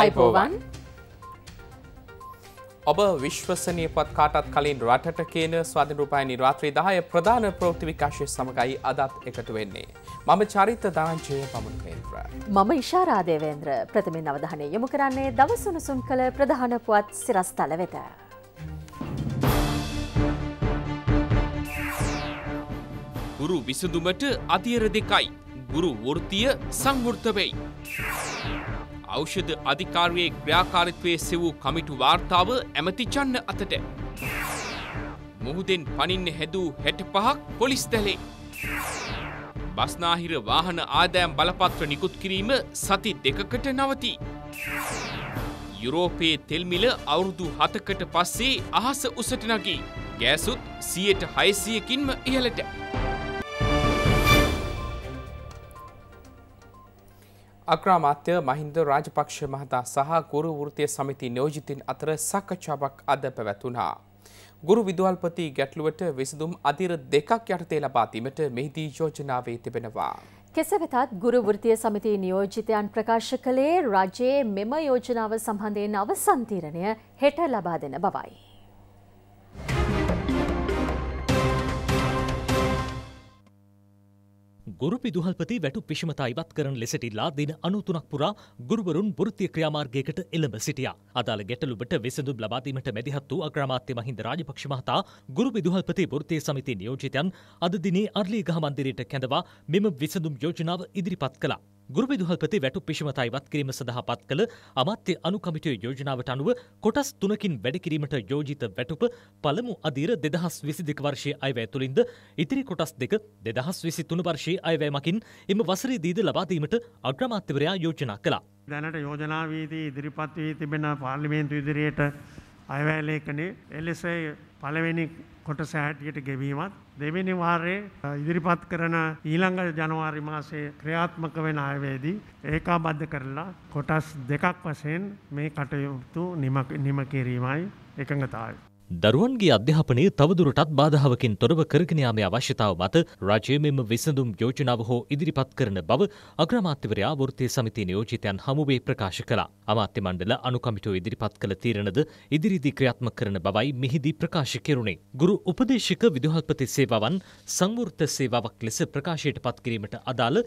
අයිපෝවන් ඔබ විශ්වසනය පත් කාටත් කලින් රටට කියන ස්වාධන රුපය නිර්වාත්‍රී දාය ප්‍රධාන ප්‍රෘති විකාශය සමඟයි අදත් එකතු වෙන්නේ. මම චරිත දාංචය පමුණේන්ත්‍ර. මම ඉශාරාදේවේන්ද්‍ර ප්‍රථමින් අවධානය යොමු කරන්නේ දවසුණුසුන් කළ ප්‍රධාන පුවත් සිරස්ථල වෙත. ගුරු විසඳුමට අතියර දෙකයි. ගුරු වෘතිය සංවෘර්ත වෙයි. ඖෂධ අධිකාරයේ ක්‍රියාකාරිත්වයේ සෙවූ කමිටු වාර්තාව ඇමති චන්න අතට. මුහුදෙන් පනින්න හැදූ හැට පහක් පොලිස් දැලේ. බස්නාහිර වාහන ආදෑම් බලපත්‍ර නිකුත් කිරීම සති දෙකකට නවති. යුරෝපයේ තෙල්මිල අවුරුදු හතකට පස්සේ අහස උසට නගී. ගෑසුත් සියයට හයිසියකින්ම ඉහලට. අග්‍රාමාත්‍ය මහින්ද රාජපක්ෂ මහතා සහ ගුරු වෘතිය සමිති නියෝජිතින් අතර සාකච්ඡාවක් අද පැවැතුණා. ගුරු විදුහල්පති ගැටලුවට විසඳුම් අධිර දෙකක් යටතේ ලබා දීමට මෙහිදී යෝජනාවේ තිබෙනවා. කෙසේ වෙතත් ගුරු වෘතිය සමිති නියෝජිතයන් ප්‍රකාශ කළේ රජයේ මෙම යෝජනාව සම්බන්ධයෙන් අවසන් තීරණය හෙට ලබා දෙන බවයි. ගුරුපි දුහල්පති වැටු පිෂමතා ඉවත් කරන ලෙසටිල්ලා දින අනුතුනක් පුරා ගුරුවරුන් වෘත්තිය ක්‍රියාමාර්ගයකට එළඹ සිටියා. අදාළ ගැටලුබට විසඳුම් ලබාදීමට මැදිහත් වූ අග්‍රාමාත්‍ය මහින්ද රාජපක්ෂ මහතා ගුරුපි දුහල්පති වෘත්තිය සමිති නියෝජිතයන් අද දිනේ අර්ලිගහ මන්දිරයට කැඳවා මෙම විසඳුම් යෝජනාව ඉදිරිපත් කළා. ගුරුවිදුහල්පති වැටු පිෂමතා ඉවත් කිරීම සඳහා පත් කළ අමාත්‍ය අනුකමිටුවේ යෝජනාවට අනුව කොටස් තුනකින් වැඩ කිරීමට යෝජිත වැටුප පළමු අදියර දෙදහස් විසි දෙක වර්ෂයේ අයවැය තුළින්ද ඉතිරි කොටස් දෙක දෙදහස් විසි තුන වර්ෂයේ අයවැයමකින් එම වසරේදීද ලබාදීමට අග්‍රමාත්‍යවරයා යෝජනා කළා. දැනට යෝජනා වීදී ඉදිරිපත් වී තිබෙන පාර්ලිමේන්තු ඉදිරියට අයවැය ලේඛනයේ එලෙස පළවෙනි කොට සෑටියට ගෙවීමත් දෙවෙනි වාරයේ ඉදිරිපත් කරන ඊළඟ ජනවාරි මාසයේ ක්‍රියාත්මක වෙන ආයවේදී ඒකාබද්ධ කරලා කොටස් දෙකක් වශයෙන් මේ කටයුතු නිම කිරීමයි එකඟතාවය දරුවන්ගේ අධ්‍යාපනය තවදුරටත් බාධාවකින් තොරව කරගෙන යාමේ අවශ්‍යතාව මත රජය මෙම විසඳුම් යෝජනාව හෝ ඉදිරිපත් කරන බව අග්‍රාමාත්‍යවරයා වෘත්තීය සමිතියේ නියෝජිතයන් හමුවේ ප්‍රකාශ කළා. අමාත්‍ය මණ්ඩල අනුකමිටුව ඉදිරිපත් කළ තීරණද ඉදිරිදී ක්‍රියාත්මක කරන බවයි මෙහිදී ප්‍රකාශ කෙරුණේ. ගුරු උපදේශක විදුහල්පති සේවාවන් සංවෘත සේවාවක් ලෙස ප්‍රකාශයට පත් කිරීමට අදාළ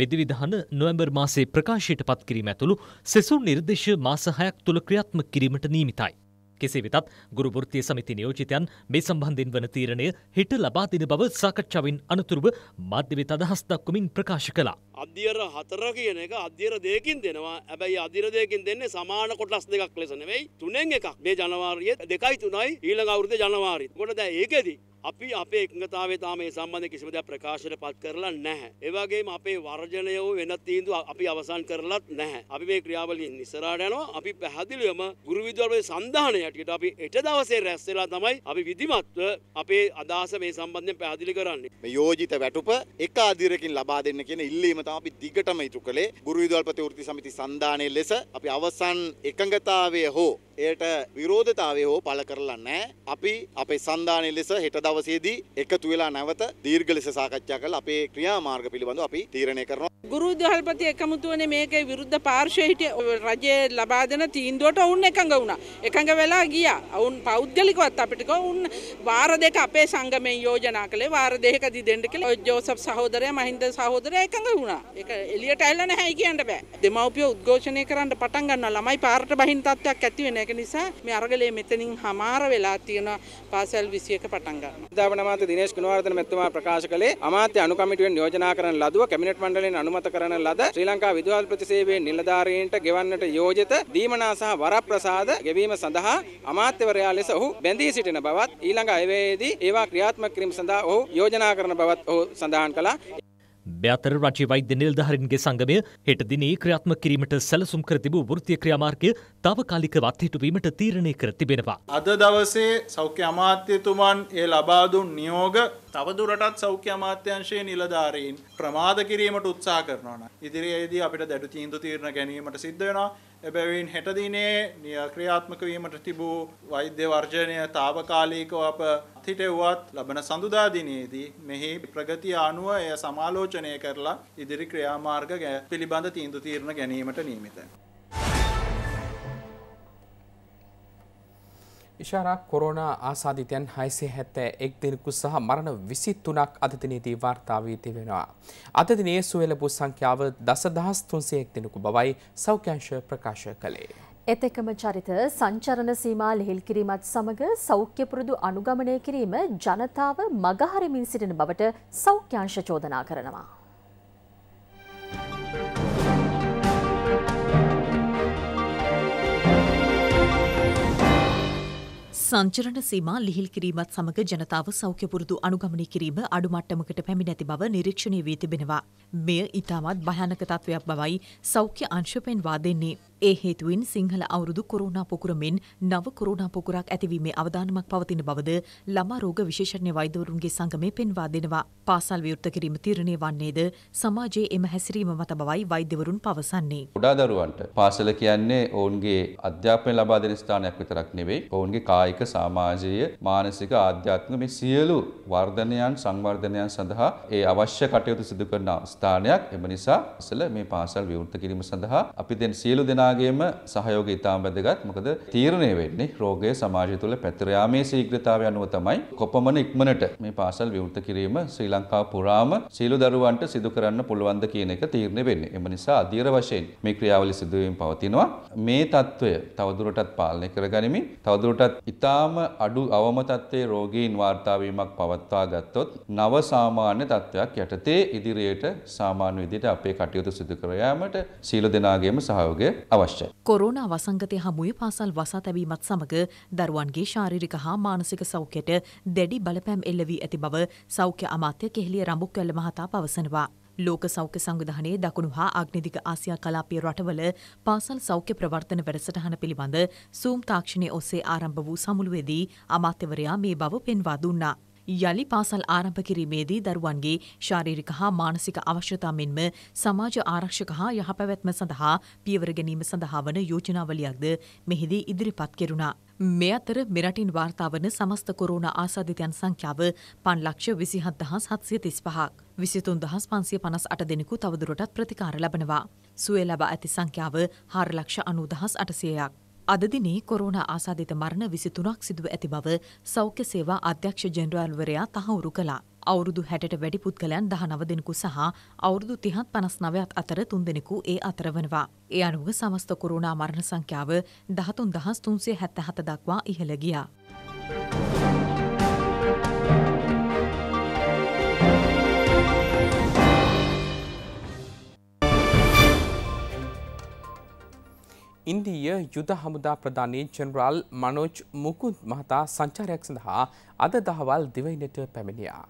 විධිවිධාන නොවැම්බර් මාසයේ ප්‍රකාශයට පත් කිරීම ඇතුළු සෙසුන් නිර්දේශ මාස 6ක් තුල ක්‍රියාත්මක කිරීමට නියමිතයි. කෙසේ වෙතත් ගුරු වෘත්තීය සමිති නියෝජිතයන් මේ සම්බන්ධයෙන් වන තීරණය හිට ලබා දෙන බව සාකච්ඡාවෙන් අනතුරුව මාධ්‍ය වෙත අදහස් දක්වමින් ප්‍රකාශ කළා. අධ්‍යයන හතර කියන එක අධ්‍යයන දෙකකින් දෙනවා. හැබැයි අධ්‍යයන දෙකකින් දෙන්නේ සමාන කොටස් දෙකක් ලෙස නෙවෙයි. තුනෙන් එකක්. මේ ජනවාරියේ 2යි 3යි ඊළඟ අවුරුද්දේ ජනවාරියේ. මොකද දැන් ඒකෙදි අපි අපේ එකතාවේ තාම මේ සම්බන්ධ කිසිම දෙයක් ප්‍රකාශයට පත් කරලා නැහැ. ඒ වගේම අපේ වර්ජනය වූ වෙනත් තීන්දුව අපි අවසන් කරලත් නැහැ. අපි මේ ක්‍රියාවලියෙන් ඉස්සරහට යනවා. අපි පැහැදිලිවම ගුරු විද්‍යාලයේ සන්ධානය යටියට අපි හෙට දවසේ රැස් වෙලා තමයි අපි විධිමත්ව අපේ අදහස මේ සම්බන්ධයෙන් පැහැදිලි කරන්නේ. මේ යෝජිත වැටුප එක අදිරකින් ලබා දෙන්න කියන ඉල්ලීම තමයි අපි දිගටම ඉටු කළේ. ගුරු විද්‍යාල්පති වෘත්ති සමිති සන්ධානයේ ලෙස අපි අවසන් එකඟතාවය හෝ එයට විරෝධතාවය හෝ පළ කරලා නැහැ. අපි අපේ සන්ධානයේ ලෙස හෙට දවසේ දවසේදී එකතු වෙලා නැවත දීර්ඝ ලෙස සාකච්ඡා කරලා අපේ ක්‍රියාමාර්ග පිළිබඳව අපි තීරණය කරනවා ගුරුදහල්පති එකමුතුවන මේක විරුද්ධ පාර්ශයට රජය ලබා දෙන තීන්දුවට ඔවුන් එකඟ වුණ. එකඟ වෙලා ගිය ඔවුන් පෞද්ගලිකවත් අපිටික ඔවුන් වාර දෙක අපේ සංගමෙන් යෝජනා කළේ වාර දෙක දිදෙන්ට කළ ජෝසප් සහෝදරය මහින්ද සහෝදරය එකඟ වුණා එක එලියට ඇල්ල නැහැ කියන්න බෑ දෙමව්පිය උද්ඝෝෂණය කරන්න පටන් ගන්න ළමයි පාරට බහින් තත්ත්වයක් ඇති වෙන එක නිසා මේ අරගලයේ මෙතනින් හමාර වෙලා තියෙන පාසල් 21 පටන් ගන්නවා. දාවන මාත දිනේෂ් ගුණවර්ධන මෙතුමා ප්‍රකාශ කළේ අමාත්‍ය අනුකමිටුවෙන් යෝජනා කරන ලදුව කැබිනට් මණ්ඩලයෙන් අනුමත සුසම්මත කරන ලද ශ්‍රී ලංකා විදුහල් ප්‍රතිසේවයේ නිලධාරීන්ට ගෙවන්නට යෝජිත දීමනා සහ වරප්‍රසාද ගෙවීම සඳහා අමාත්‍යවරයා ලෙස ඔහු බැඳී සිටින බවත් ඊළඟ අයවැයේදී ඒවා ක්‍රියාත්මක කිරීම සඳහා ඔහු යෝජනා කරන බවත් ඔහු සඳහන් කළා මෙතර රජය වෛද්‍ය නිල්ධහරින්ගේ සංගමය හෙටදිනේ ක්‍රියාත්ම කිරීමට සැලසුම් කර තිබූ වෘත්තිය ක්‍රියාමාර්ගය තාවකාලිකවත් හිටුවීමට තීරණය කර තිබෙනවා. අද දවසේ සෞඛ්‍ය අමාත්‍යතුමන් ඒ ලබාදුන් නියෝග තවදුරටත් සෞඛ්‍ය අමාත්‍යංශයේ නිලධාරීන් ප්‍රමාද කිරීමට උත්සාහ කරනවා. ඉදිරියේදී අපිට දැඩු තීන්දුව තීරණ ගැනීමට සිද්ධ වෙනවා. එබැවින් හෙට දිනේ ක්‍රියාත්මක වීමට තිබූ වෛද්‍ය වර්ජනය తాවකාලිකව අප හිටෙව්වත් ලබන සඳුදා දිනේදී මෙහි ප්‍රගතිය අනුව එය සමාලෝචනය කරලා ඉදිරි ක්‍රියාමාර්ග පිළිබඳ තීන්දුව තීරණ ගැනීමට නියමිතයි. ඉශාරා කොරෝනා ආසාධිතයන් හයිසේ හැත්තෑ එක් දෙනෙකු සහ මරණ විසි තුනක් අදදිනේදී වාර්තාාවී තිබෙනවා. අදදිනේ සුවලපු සංඛ්‍යාව දස දහස් තුන්සයෙක් දෙෙනෙකු බවයි සෞඛ්‍යංශ ප්‍රකාශ කළේ. එත එකම චරිත සංචරණ සීමා ලිහිල් කිරීමත් සමඟ සෞඛ්‍ය පුරුදු අනුගමනය කිරීම ජනතාව මගහරිමින් සිටින බවට සෞඛ්‍යංශ චෝදනා කරනවා. සංචරණ සීමා ලිහිල් කිරීමත් සමග ජනතාව සෞඛ්‍ය පුරුදු අනුගමනය කිරීම අඩු මට්ටමකට පැමිණ ඇති බව නිරීක්ෂණය වී තිබෙනවා. මෙය ඉතාමත් භයානක තත්වයක් බවයි සෞඛ්‍ය අංශ පෙන්වා දෙන්නේ. ඒ හේතුවෙන් සිංහල අවුරුදු කොරුණා පොකුර මෙන් නව කොරුණා පොකුරක් ඇතිවීමේ අවධානමක් පවතින බවද ළමා රෝග විශේෂඥ වෛද්‍යවරුන්ගේ සංගමේ පෙන්වා දෙනවා. පාසල් විවෘත කිරීම තීරණය වන්නේද සමාජයේ එම හැසිරීම මත බවයි වෛද්‍යවරුන් පවසන්නේ. කුඩා දරුවන්ට පාසල කියන්නේ ඔවුන්ගේ අධ්‍යාපනය ලබා දෙන ස්ථානයක් විතරක් නෙවෙයි. ඔවුන්ගේ කායික, සමාජීය, මානසික, ආධ්‍යාත්මික මේ සියලු වර්ධනයන් සංවර්ධනයන් සඳහා ඒ අවශ්‍ය කටයුතු සිදු කරන ස්ථානයක්. එම නිසා ඉස්සල මේ පාසල් විවෘත කිරීම සඳහා අපි දැන් සියලු දෙනා දෙනාගේම සහයෝගය ඉතාම වැදගත්. මොකද තීරණය වෙන්නේ රෝගය සමාජය තුළ පැතිර යාමේ ශීඝ්‍රතාවය අනුව තමයි කොපමණ ඉක්මනට මේ පාසල් විවෘත කිරීම ශ්‍රී ලංකාව පුරාම සීළු දරුවන්ට සිදු කරන්න පුළුවන්ද කියන එක තීරණය වෙන්නේ. එම නිසා අධීර වශයෙන් මේ ක්‍රියාවලිය සිදු වීම පවතිනවා. මේ తত্ত্বය තවදුරටත් පාලනය කරගනිමින් තවදුරටත් ඉතාම අඩු අවම තත්ත්වයේ රෝගීන් වාර්තා වීමක් පවත්වා ගත්තොත් නව සාමාන්‍ය තත්ත්වයක් යටතේ ඉදිරියට සාමාන්‍ය විදිහට අපේ කටයුතු සිදු කර යාමට සීල දෙනාගේම සහයෝගය අවශ්‍යයි. කොරෝනා වසංගතය හමුවේ පාසල් වසා තැබීමත් සමග දරුවන්ගේ ශාරීරික හා මානසික සෞඛ්‍යයට දැඩි බලපෑම් එල්ල වී ඇති බව සෞඛ්‍ය අමාත්‍ය කෙහෙලිය රඹුක්වැල්ල මහතා පවසනවා. ලෝක සෞඛ්‍ය සංවිධානයේ දකුණු හා අග්නිදිග ආසියා කලාපීය රටවල පාසල් සෞඛ්‍ය ප්‍රවර්තන වැඩසටහන පිළිබඳ සූම් තාක්ෂණය ඔස්සේ ආරම්භ වූ සමුළුවේදී අමාත්‍යවරයා මේ බව පෙන්වා දුන්නා. යළි පාසල් ආරම්භ කිරීමේදී දරුවන්ගේ ශාරීරික හා මානසික අවශ්‍යතා මෙන්ම සමාජ ආරක්ෂක හා යහපැවැත්ම සඳහා පියවර ගැනීම සඳහා වන යෝජනාවලියක්ද මෙහිදී ඉදිරිපත් කෙරුණා. මේ අතර මෙරටින් වාර්තාාවන සමස්ත කොරෝණ ආසාධිතයන් සංඛ්‍යාව පන්ලක්ෂ විසිහත් දහස් හත්සිය තිස් පහක් විසිතුන් දහස් පන්සිය පනස් අට දෙනෙකු තවදුරටත් ප්‍රතිකාර ලබනවා. සුවේ ලබා ඇති සංඛ්‍යාව හාරලක්ෂ අනු දහස් අටසයයක්. අද දිනේ කොරෝනා ආසාදිත මරණ 23ක් සිදුව ඇති බව සෞඛ්‍ය සේවා අධ්‍යක්ෂ ජෙනරාල්වරයා තහවුරු කළා. අවුරුදු 60ට වැඩි පුද්ගලයන් 19 දෙනෙකු සහ අවුරුදු 30ත් 59ත් අතර 3 දෙනෙකු ඒ අතර වනවා. ඒ අනුව සමස්ත කොරෝනා මරණ සංඛ්‍යාව 13377 දක්වා ඉහළ ගියා. ඉන්දීය යුද හමුදා ප්‍රධානී ජෙනරාල් මනෝජ් මුකුන්ද මහතා සංචාරයක් සඳහා අද දහවල් දිවයිනට පැමිණියා.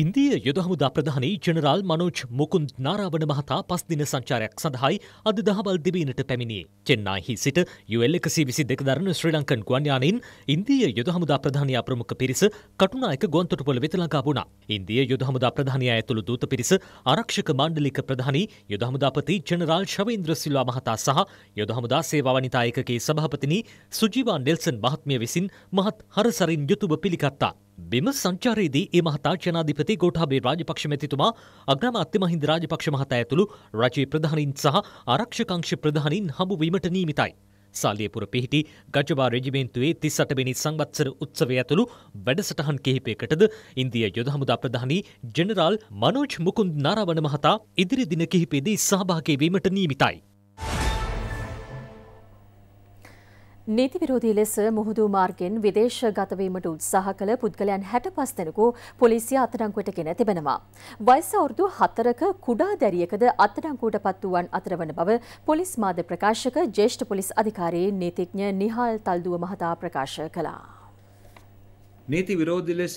ඉන්දීය යුද හමුදා ප්‍රධානි ජනරාල් මනෝජ් මුකුන්ද් නාරාවන මහතා පස් දින සංචාරයක් සඳහායි අද දහවල් දෙවීනට පැමිණියේ. චෙන්නායිහි සිට UL එකසී විසි දෙක දරන ශ්‍රී ලංකන් ගුවන්යානයෙන් ඉන්දීය යුද හමුදා ප්‍රධානයා ප්‍රමුඛ පිරිස කටුනායක ගොන්තොටුපොළ වෙත ළඟා වුණා. ඉන්දීය යුද හමුදා ප්‍රධානයා ඇතුළු දූත පිරිස ආරක්ෂක මණ්ඩලික ප්‍රධානි යුද හමුදාපති ජනරාල් ශවේන්ද්‍ර සිල්වා මහතා සහ යුද හමුදා සේවා වනිතා ඒකකයේ සභාපතිනි සුජීවා නෙල්සන් මහත්මිය විසින් මහත් හරසරින් යුතුව පිළිගත්තා. බිම සංචාරයේදී ඒ මහතා ජනාධිපති ගෝඨාභය රාජපක්ෂ මැතිතුමා අග්‍රාමාත්‍ය මහින්ද රාජපක්ෂ මහතා ඇතුළු රජයේ ප්‍රධානීන් සහ ආරක්ෂකංශ ප්‍රධානීන් හමුවීමට නියමිතයි. සාලියපුර පිහිටි ගජබා රෙජිමෙන්තුවේ 38 වෙනි සංවත්සර උත්සවය ඇතුළු වැඩසටහන් කිහිපයකටද ඉන්දිය යුද හමුදා ප්‍රධානී ජෙනරාල් මනෝජ් මුකුන්ද නාරවණ මහතා ඉදිරි දින කිහිපයේදී සහභාගී වීමට නියමිතයි. නීති විරෝධී ලෙස මුහුදු මාර්ගෙන් විදේශ ගතවීමට උත්සාහ කළ පුද්ගලයන් හැට පස් දෙනෙකු පොලිසිය අත්අඩංකුවට ගෙන තිබෙනවා. වයස අවුරුදු හතරක කුඩා දැරියකද අත්අඩංකුවට පත් වූවන් අතර වන බව පොලිස් මාධ්‍ය ප්‍රකාශක ජ්‍යෙෂ්ඨ පොලිස් අධිකාරී නීතිඥ නිහාල් තල්දුව මහතා ප්‍රකාශ කළා. නීති විරෝධී ලෙස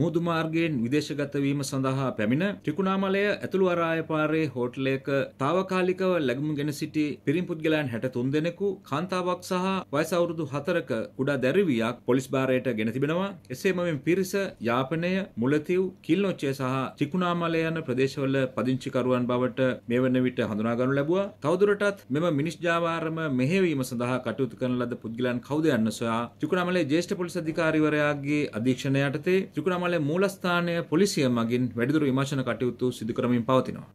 මුහුදු මාර්ගයෙන් විදේශගත වීම සඳහා පැමිණ ත්‍රිකුණාමලය ඇතුළු අරාය පාරේ හෝටලයක తాවකාලිකව ලැබුම් ගෙන සිටි පිරිම් පුද්ගලයන් 63 දෙනෙකු කාන්තාවක් සහ වයස අවුරුදු 4ක කුඩා දැරිවියක් පොලිස් භාරයට ගෙන තිබෙනවා. එසේම මෙම පිරිස යාපනය, මුලතිව්, කිල්නොච්චය සහ ත්‍රිකුණාමලය යන ප්‍රදේශවල පදිංචිකරුවන් බවට මේ වන විට හඳුනා ගනු ලැබුවා. තවදුරටත් මෙම මිනිස් ජාවාරම මෙහෙවීම සඳහා කටයුතු කරන ලද පුද්ගලයන් කවුද යන්න සොයා ත්‍රිකුණාමලයේ ජ්‍යෙෂ්ඨ පොලිස් අධිකාරීවරයාගේ අධීක්ෂණ යටතේ ත්‍රිකුණාමලය මූලස්ථානය පොලිසිය මගින් වැඩිදුර විමර්ශන කටයුතු සිදු කරමින් පවතිනවා.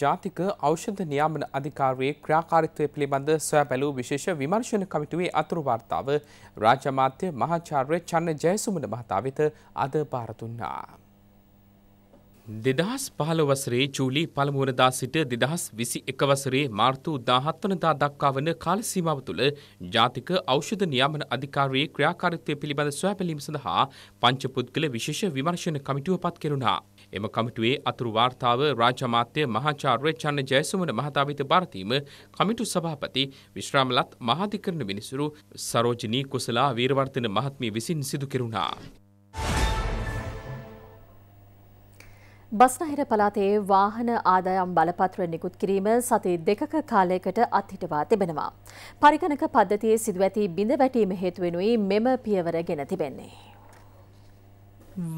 ජාතික ඖෂධ නියාමන අධිකාරයේ ක්‍රියාකාරීත්වය පිළිබඳ සොයා බැලූ විශේෂ විමර්ශන කමිටුවේ අතුරු වාර්තාව රාජ්‍ය අමාත්‍ය මහාචාර්ය චන්න ජයසුමන මහතා වෙත අද බාර දුන්නා. දෙදහස් පහළ වසරේ ජූලි පළමුුවනදා සිට දෙදහස් විසි එකවසරේ මාර්තු දාහත්වනදා දක්වා වන කාලසීමාව තුළ ජාතික ෞෂධ නියාමන අධිකාරයේ ක්‍රියාකාරත්වය පිළිබඳ ස්වැපැලීම සඳහා පංචපුද්ගල විශේෂ විමර්ශන කමිටුව පත් කෙරුණා. එම කමිටුවේ අතුරු වාර්තාව රාජමාත්‍ය මහාචාර්ය චන්න ජයසුමන මහතාවිත භාරතීම කමිටු සභාපති විශ්‍රාමලත් මහාධිකරණ මිනිසුරු සරෝජනී කුසලා වීරවර්තන මහත්මී විසින් සිදු කෙරුණා. බස්නහිර පළාතේ වාහන ආදායම් බලපත්‍ර නිකුත් කිරීම සති දෙකක කාලයකට අත්හිටවා තිබෙනවා. පරිගණක පද්ධතියේ සිදු ඇති බිඳ වැටීම හේතුවෙනුයි මෙම පියවර ගෙන තිබෙන්නේ.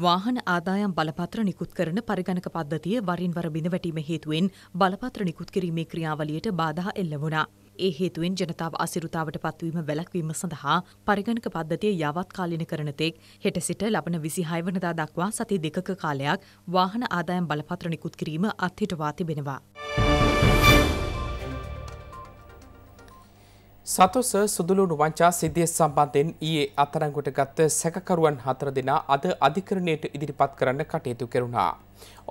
වාහන ආදායම් බලපත්‍ර නිකුත් කරන පරිගණක පද්ධතිය වරින් වර බිඳ වැටීම හේතුවෙන් බලපත්‍ර නිකුත් කිරීමේ ක්‍රියාවලියට බාධා එල්ල වුණා. ඒ හේතුවෙන් ජනතාව අසිරුතාවට පත්වීම වැළැක්වීම සඳහා පරිගණක පද්ධතිය යවත්කාලීන කරන තෙක් හෙට සිට ලබන 26 වෙනිදා දක්වා සති දෙකක කාලයක් වාහන ආදායම් බලපත්‍ර නිකුත් කිරීම අත්හිටවා තිබෙනවා. සතොස සුදුලුණු වංචා සිද්ධිය සම්බන්ධයෙන් ඊයේ අත්අඩංගුවට ගත්ත සැකකරුවන් හතර දෙනා අද අධිකරණයට ඉදිරිපත් කරන්න කටයුතු කෙරුණා.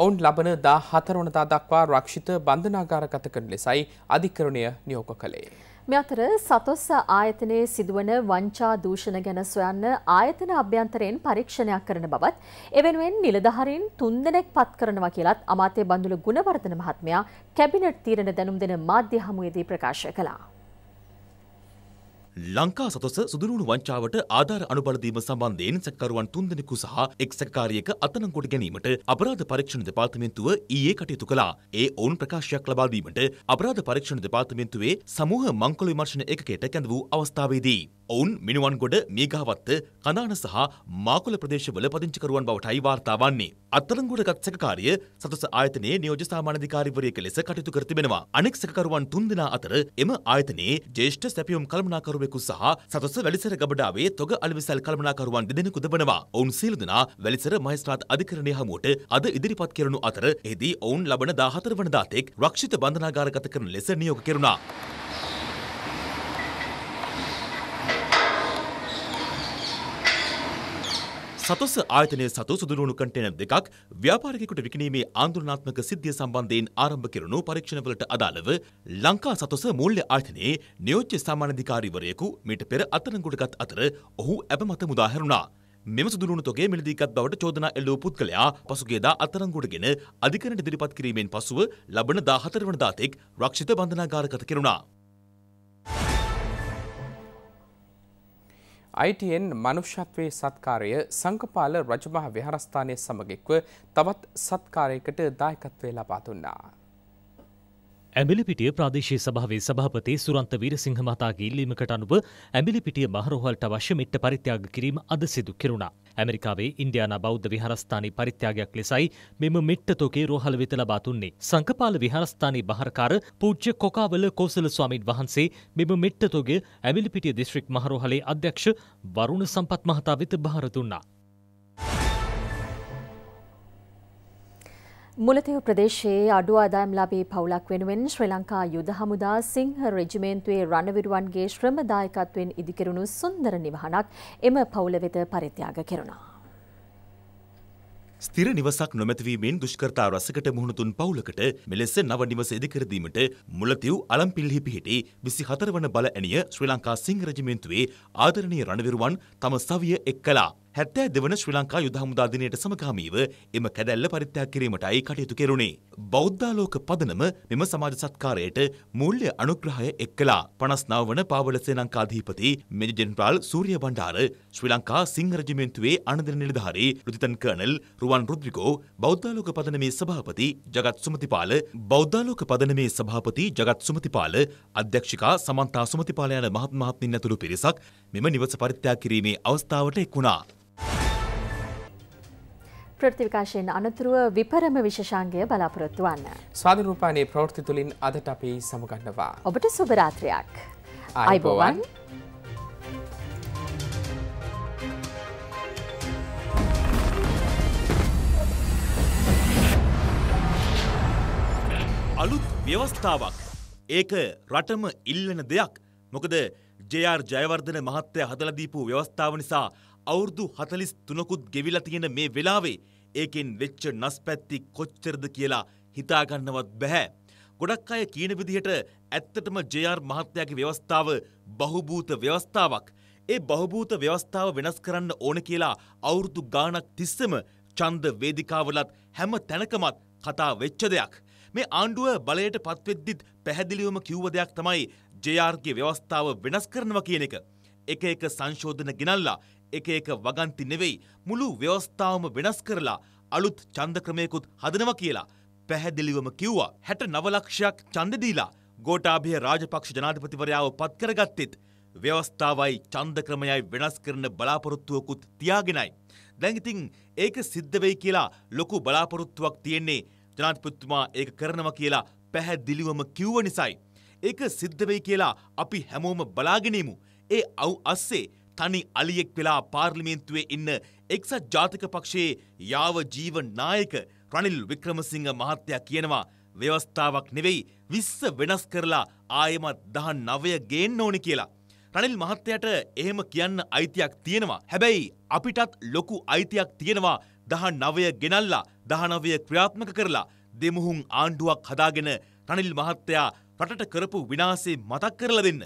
ඔවුන් ලබන දා හතරවනදා දක්වා රක්ෂිත බන්ධනාගාරගත කරන ලෙසයි අධිකරණය නියෝග කළේ. මෙ අතර සතොස්ස ආයතනයේ සිදුවන වංචා දූෂණ ගැන සොයන්න ආයතන අභ්‍යන්තරයෙන් පරීක්ෂණයක් කරන බවත් එවෙනුවෙන් නිලධහරින් තුන්දෙනෙක් පත් කරනවා කියලත් අමාත්‍ය බඳුල ගුණවර්ධන මහත්මයා කැබිනට් තීරණ දැනුම් දෙන මාධ්‍ය හමුවේදී ප්‍රකාශ කළා. ලංකා සතොස සුදුරුණු වංචාවට ආධාර අනුබලදීම සම්බන්ධයෙන් සැකකරුවන් තුන්දෙනෙකු සහ එක් සැකකාරියක අත්අඩංගුවට ගැනීමට අපරාධ පරීක්ෂණ දෙපාර්තමේන්තුව ඊයේ කටයුතු කළා. ඒ ඔවුන් ප්‍රකාශයක් ලබා දීමට අපරාධ පරීක්ෂණ දෙපාර්තමේන්තුවේ සමූහ මංකොල විමර්ශන ඒකකයට කැඳ වූ අවස්ථාවේදී ඔවුන් මිනුවන්ගොඩ මීගහවත්ත කනාන සහ මාකුල ප්‍රදේශවල පදිංචිකරුවන් බවටයි වාර්තා වන්නේ. අත්තරංගුඩගත් සැකකාරිය සතොස ආයතනයේ නියෝජ්‍ය සාමානාධිකාරිවරියක ලෙස කටයුතු කර තිබෙනවා. අනෙක් සැකකරුවන් තුන්දෙනා අතර එම ආයතනයේ ජ්‍යෙෂ්ඨ සැපියුම් කළමනාකරුවෙකු කළමනාකරුවෙකු සහ සතොස්ස වැලිසර ගබඩාවේ තොග අලවිසල් කළමනාකරුවන් දෙදෙනෙකු දබනවා. ඔවුන් සියලු දෙනා වැලිසර මහේස්ත්‍රාත් අධිකරණය හමුවට අද ඉදිරිපත් කරනු අතර එහිදී ඔවුන් ලබන 14 වනදා තෙක් රක්ෂිත බන්ධනාගාරගත කරන ලෙස නියෝග කෙරුණා. සතොස්ස ආයතනය සතු සුදුලුණු කන්ටේනර් දෙකක් ව්‍යාපාරිකයෙකුට විකිණීමේ ආන්දෝලනාත්මක සිද්ධිය සම්බන්ධයෙන් ආරම්භ කෙරුණු පරීක්ෂණවලට අදාළව ලංකා සතොස්ස මූල්‍ය ආයතනයේ නියෝජ්‍ය සාමාන්‍යාධිකාරිවරයෙකු මීට පෙර අත්අඩංගුවටගත් අතර ඔහු ඇබමත මුදා හැරුණා. මෙම සුදුලුණු තොගේ මිලදීගත් බවට චෝදනා එල්ලූ පුද්ගලයා පසුගේදා අත්අඩංගුවටගෙන අධිකරණයට ඉදිරිපත් කිරීමෙන් පසුව ලබන 14 වනදා තෙක් රක්ෂිත බන්ධනාගාරගත කෙරුණා. ITN මනුෂ්‍යත්වයේ සත්කාරය සංකපාල රජමහා විහාරස්ථානය සමගික්ව තවත් සත්කාරයකට දායකත්වය ලබා දුන්නා. ඇඹිලිපිටිය ප්‍රාදේශීය සභාවේ සභාපති සුරන්ත වීරසිංහ මහතාගේ ඉල්ලීමකට අනුව ඇඹිලිපිටිය මහරෝහලට අවශ්‍ය මෙට්ට පරිත්‍යාග කිරීම අද සිදු කෙරුණා. ඇමරිකාවේ ඉන්ඩියානා බෞද්ධ විහාරස්ථානයේ පරිත්‍යාගයක් ලෙසයි මෙම මෙට්ට තොගේ රෝහල වෙත ලබා දුන්නේ. සංකපාල විහාරස්ථානයේ බහරකාර පූජ්‍ය කොකාවල කෝසල ස්වාමීන් වහන්සේ මෙම මෙට්ට තොගේ ඇඹිලිපිටිය දිස්ත්‍රික් මහරෝහලේ අධ්‍යක්ෂ වරුණ සම්පත් මහතා වෙත බහර දුන්නා. මුලතිව ප්‍රදේශයේ අඩු ආදායම් ලාභී පවුලක් වෙනුවෙන් ශ්‍රී ලංකා යුද හමුදා සිංහ රෙජිමේන්තුවේ රණවිරුවන්ගේ ශ්‍රම දායකත්වයෙන් ඉදිකරුණු සුන්දර නිවහනක් එම පවුල වෙත පරිත්‍යාග කෙරුණා. ස්තිර නිවසක් නොමැතිවීමෙන් දුෂ්කරතා රසකට මුහුණ දුන් පවුලකට මෙලෙස නව නිවස ඉදිකරදීමට මුලතිව් අලම්පිල්හි පිහිටි 24 වන බල ඇණිය ශ්‍රී ලංකා සිංහ රෙජිමේන්තුවේ ආදරණීය රණවිරුවන් තම සවිය එක් කළා. හැත්තෑ දෙවන ශ්‍රී ලංකා යුද හමුදා දිනයට සමගාමීව එම කැදැල්ල පරිත්‍යාග කිරීමටයි කටයුතු කෙරුණේ. බෞද්ධාලෝක පදනම මෙම සමාජ සත්කාරයට මූල්‍ය අනුග්‍රහය එක් කළා. 59 වන පාවල සේනාංකාධිපති මෙජර් ජෙනරාල් සූර්ය බණ්ඩාර, ශ්‍රී ලංකා සිංහ රෙජිමෙන්තුවේ අනදර නිලධාරී රුදිතන් කර්නල් රුවන් රුද්‍රිගෝ, බෞද්ධාලෝක පදනමේ සභාපති ජගත් සුමතිපාල, බෞද්ධාලෝක පදනමේ සභාපති ජගත් සුමතිපාල, අධ්‍යක්ෂිකා සමන්තා සුමතිපාල යන මහත් මහත්මින් ඇතුළු පිරිසක් මෙම නිවස පරිත්‍යාග කිරීමේ අවස්ථාවට එක් වුණා. ප්‍රෘතිවිකාශයෙන් අනතුරුව විපරම විශෂාන්ගේ බලාපොරොත්තු වන්න. ස්වාධරූපානයේ ප්‍රෘති තුළින් අදට අපි සමගන්නවා. ඔබට සුභරාත්‍රයක්. අයිබෝවන්. අලුත් ව්‍යවස්ථාවක් ඒක රටම ඉල්ලන දෙයක් මොකද ජයාර් ජයවර්ධන මහත්තය හදලදීපු ව්‍යවස්ථාව නිසා අවුරුදු හතලිස් තුනකුත් ගෙවිල තියෙන මේ වෙලාවේ ඒකෙන් වෙච්ච නස්පැත්ති කොච්චරද කියලා හිතාගන්නවත් බැහැ. ගොඩක් අය කියන විදිහට ඇත්තටම ජයාර් මහත්තයාගේ ව්‍යවස්ථාව බහුභූත ව්‍යවස්ථාවක්. ඒ බහුභූත ව්‍යවස්ථාව වෙනස් කරන්න ඕන කියලා අවුරුදු ගානක් තිස්සම චන්ද වේදිකාවලත් හැම තැනකමත් කතා වෙච්ච දෙයක්. මේ ආණ්ඩුව බලයට පත්වෙද්දිත් පැහැදිලිවම කිව්ව දෙයක් තමයි ජයාර්ගේ ව්‍යවස්ථාව වෙනස් කරනවා කියන එක. එක එක සංශෝධන ගෙනල්ලා එක එක වගන්ති නෙවෙයි මුළු ව්‍යවස්ථාවම වෙනස් කරලා අලුත් ඡන්ද ක්‍රමයකුත් හදනවා කියලා පැහැදිලිවම කිව්වා. 69 ලක්ෂයක් ඡන්ද දීලා ගෝඨාභය රාජපක්ෂ ජනාධිපතිවරයාව පත් කරගත්තෙත් ව්‍යවස්ථාවයි ඡන්ද ක්‍රමයයි වෙනස් කරන බලාපොරොත්තුවකුත් තියාගෙනයි. දැන් ඉතින් ඒක සිද්ධ වෙයි කියලා ලොකු බලාපොරොත්තුවක් තියෙන්නේ ජනාධිපතිතුමා ඒක කරනවා කියලා පැහැදිලිවම කිව්ව නිසායි. ඒක සිද්ධ වෙයි කියලා අපි හැමෝම බලාගෙනීමු. ඒ අව් අස්සේ තනි අලියෙක් වෙලා පාර්ලිමේන්තුවේ ඉන්න එක්සත් ජාතික පක්ෂයේ යාව ජීව නායක රනිල් වික්‍රමසිංහ මහත්තයා කියනවා ව්‍යවස්ථාවක් නෙවෙයි විස්ස වෙනස් කරලා ආයෙමත් දහන් නවය ගේන්න ඕනි කියලා. රනිල් මහත්තයට එහෙම කියන්න අයිතියක් තියෙනවා. හැබැයි අපිටත් ලොකු අයිතියක් තියෙනවා දහන් නවය ගෙනල්ලා දහනවය ක්‍රියාත්මක කරලා දෙමුහුන් ආණ්ඩුවක් හදාගෙන රනිල් මහත්තයා රටට කරපු විනාසේ මතක් කරලා දෙන්න.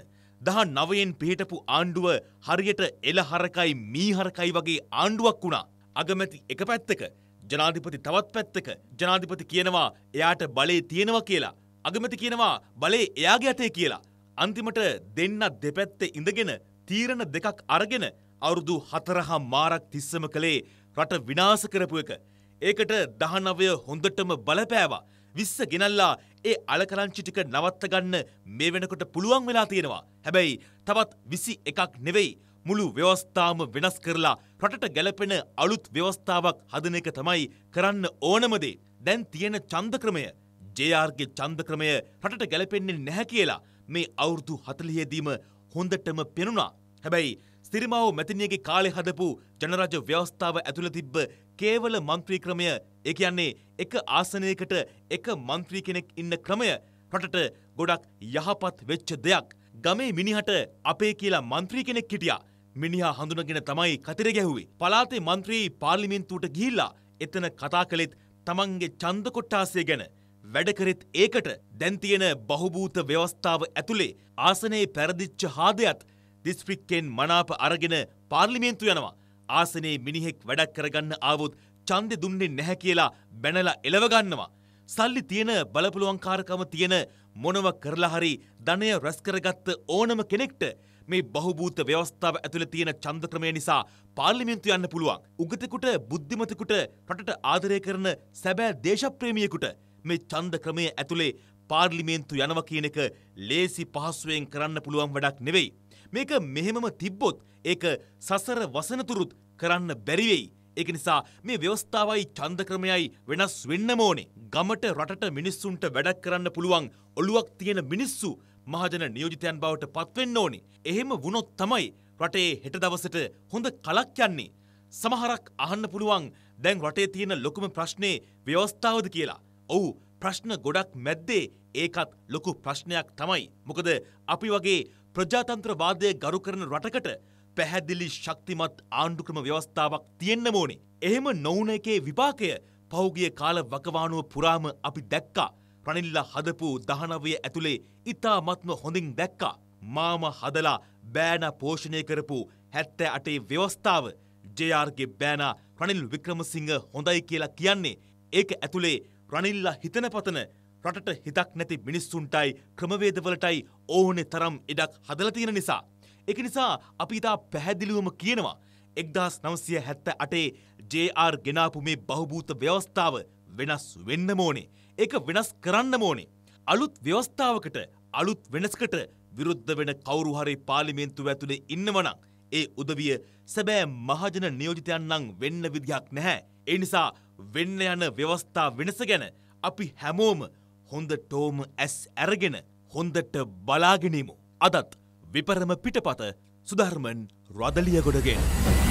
දහ නවයෙන් පිහිටපු ආණ්ඩුව හරියට එල හරකයි මී හරකයි වගේ ආණ්ඩුවක් වුණා. අගමැති එක පැත්තක ජනාධිපති තවත් පැත්තක ජනාධිපති කියනවා එයාට බලේ තියෙනවා කියලා. අගමැති කියනවා බලේ එයාගේ අතේ කියලා. අන්තිමට දෙන්න දෙපැත්තේ ඉඳගෙන තීරණ දෙකක් අරගෙන අවුරුදු හතරහා මාරක් තිස්සම කළේ රට විනාශ කරපු එක. ඒකට දහනවය හොඳටම බලපෑවා. විස්ස ගෙනල්ලා ඒ අලකරංචි ටික නවත්ත ගන්න මේ වෙනකොට පුළුවන් වෙලා තියෙනවා. හැබැයි තවත් 21ක් නෙවෙයි මුළු ව්‍යවස්ථාවම වෙනස් කරලා රටට ගැලපෙන අලුත් ව්‍යවස්ථාවක් හදන එක තමයි කරන්න ඕනම දේ. දැන් තියෙන ඡන්ද ක්‍රමය JR-ගේ ඡන්ද ක්‍රමය රටට ගැලපෙන්නේ නැහැ කියලා මේ අවුරුදු 40 දීම හොඳටම පෙනුණා. හැබැයි සිරිමාව මැතිනියගේ කාලේ හදපු ජනරාජ්‍ය ව්‍යවස්ථාව ඇතුළේ තිබ්බ කේවල මන්ත්‍රී ක්‍රමය ඒ කියන්නේ එක ආසනයකට එක මන්ත්‍රී කෙනෙක් ඉන්න ක්‍රමය රටට ගොඩක් යහපත් වෙච්ච දෙයක්. ගමේ මිනිහට අපේ කියලා මන්ත්‍රී කෙනෙක් හිටියා. මිනිහා හඳුනගෙන තමයි කතිර ගැහුවේ. පලාතේ මන්ත්‍රී පාර්ලිමේන්තුවට ගිහිල්ලා එතන කතා කළෙත් තමන්ගේ ඡන්ද කොට්ටාසය ගැන. වැඩ කරෙත් ඒකට දැන් තියෙන බහුබූත ව්‍යවස්ථාව ඇතුලේ ආසනයේ පෙරදිච්ච හාදයත් දිස්ත්‍රික්කෙන් මනාප අරගෙන පාර්ලිමේන්තු යනවා. ආසනයේ මිනිහෙක් වැඩක් කරගන්න ආවොත් ඡන්දෙ දුන්නේ නැහැ කියලා බැනලා එලව ගන්නවා. සල්ලි තියෙන බලපලුවන්කාරකම තියෙන මොනව කරලා හරි ධනය රැස් කරගත්ත ඕනම කෙනෙක්ට මේ බහුබූත ව්‍යවස්ථාව ඇතුළේ තියෙන ඡන්ද ක්‍රමය නිසා පාර්ලිමේන්තු යන්න පුළුවන්. උගතෙකුට බුද්ධිමතෙකුට රටට ආදරය කරන සැබෑ දේශප්‍රේමියෙකුට මේ ඡන්ද ක්‍රමය ඇතුළේ පාර්ලිමේන්තු යනවා කියන එක ලේසි පහසුවෙන් කරන්න පුළුවන් වැඩක් නෙවෙයි. මේක මෙහෙමම තිබ්බොත් ඒක සසර වසනතුරුත් කරන්න බැරිවෙයි. ඒක නිසා මේ ව්‍යවස්ථාවයි චන්දක්‍රමයයි වෙනස් වෙන්නම ඕනේ. ගමට රටට මිනිස්සුන්ට වැඩක් කරන්න පුළුවන් ඔළුවක් තියෙන මිනිස්සු මහජන නියෝජිතයන් බවට පත්වෙන්න ඕනේ. එහෙම වුණොත් තමයි රටේ හෙට දවසට හොඳ කලක් යන්නේ. සමහරක් අහන්න පුළුවන් දැන් රටේ තියෙන ලොකුම ප්‍රශ්නේ ව්‍යවස්ථාවද කියලා. ඔව් ප්‍රශ්න ගොඩක් මැද්දේ ඒකත් ලොකු ප්‍රශ්නයක් තමයි. මොකද අපි වගේ ප්‍රජාතන්ත්‍රවාදය ගරු කරන රටකට පැහැදිලි ශක්තිමත් ආණ්ඩුක්‍රම ව්‍යවස්ථාවක් තියෙන්න්න ඕනේ. එහෙම නොවන එකේ විපාකය පෞගිය කාල වකවානුව පුරාම අපි දැක්කා. රනිල්ලා හදපු දහනවය ඇතුළේ ඉතාමත්ම හොඳින් දැක්කා. මාම හදලා බෑන පෝෂණය කරපු හැත්තෑ අටේ ව්‍යවස්ථාව ජයාර්ගේ බෑන රනිල් වික්‍රමසිංහ හොඳයි කියලා කියන්නේ. ඒක ඇතුළේ රනිල්ලා හිතන පතන රටට හිතක් නැති මිනිස්සුන්ටයි ක්‍රමවේදවලටයි ඕනෙ තරම් ඉඩක් හදලා තියෙන නිසා. ඒක නිසා අපි ඉතා පැහැදිලිවම කියනවා එක්දහස් නවසය හැත්ත අටේ ජR ගෙනාපු මේ බහුභූත ව්‍යවස්ථාව වෙනස් වෙන්න මෝනේ. ඒක වෙනස් කරන්න මෝනේ. අලුත් ව්‍යවස්ථාවකට අලුත් වෙනස්කට විරුද්ධ වෙන කවුරු හරි පාර්ලිමේන්තුව ඇතුලේ ඉන්නවනම් ඒ උදවිය සැබෑ මහජන නියෝජිතයන් නම් වෙන්න විදිහක් නැහැ. ඒ නිසා වෙන්න යන ව්‍යවස්ථා වෙනස ගැන අපි හැමෝම හොඳටෝම ඇස් ඇරගෙන හොඳට බලාගෙනීමු. අදත් විපරම පිටපත සුධර්මන් රදලියගොඩගෙන්.